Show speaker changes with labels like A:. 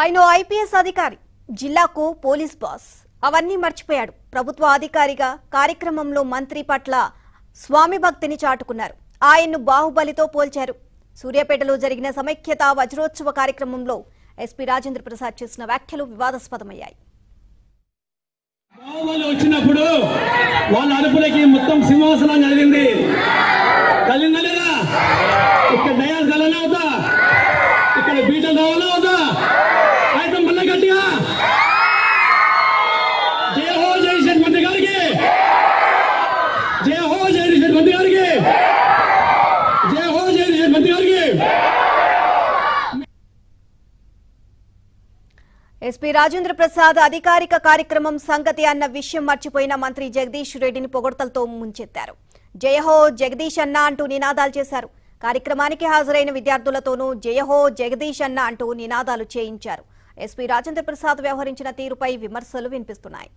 A: ఆయన ఐపీఎస్ అధికారి జిల్లాకు పోలీస్ బాస్ అవన్నీ మర్చిపోయాడు ప్రభుత్వ అధికారిగా కార్యక్రమంలో మంత్రి పట్ల స్వామి భక్తిని చాటుకున్నారు ఆయన్ను బాహుబలితో పోల్చారు సూర్యాపేటలో జరిగిన సమైక్యత వజ్రోత్సవ కార్యక్రమంలో ఎస్పీ రాజేంద్ర ప్రసాద్ చేసిన వ్యాఖ్యలు వివాదాస్పదమయ్యాయి వచ్చినప్పుడు
B: వాళ్ళ అరుపులకి మొత్తం సింహాసనాన్ని జరిగింది
A: ఎస్పీ రాజేంద్ర ప్రసాద్ అధికారిక కార్యక్రమం సంగతి అన్న విషయం మర్చిపోయిన మంత్రి జగదీష్ రెడ్డిని పొగడ్తలతో ముంచెత్తారు జయహో జగదీష్ అన్న అంటూ నినాదాలు చేశారు కార్యక్రమానికి హాజరైన విద్యార్థులతోనూ జయహో జగదీష్ అన్న అంటూ నినాదాలు చేయించారు ఎస్పీ రాజేంద్ర ప్రసాద్ వ్యవహరించిన తీరుపై విమర్శలు వినిపిస్తున్నాయి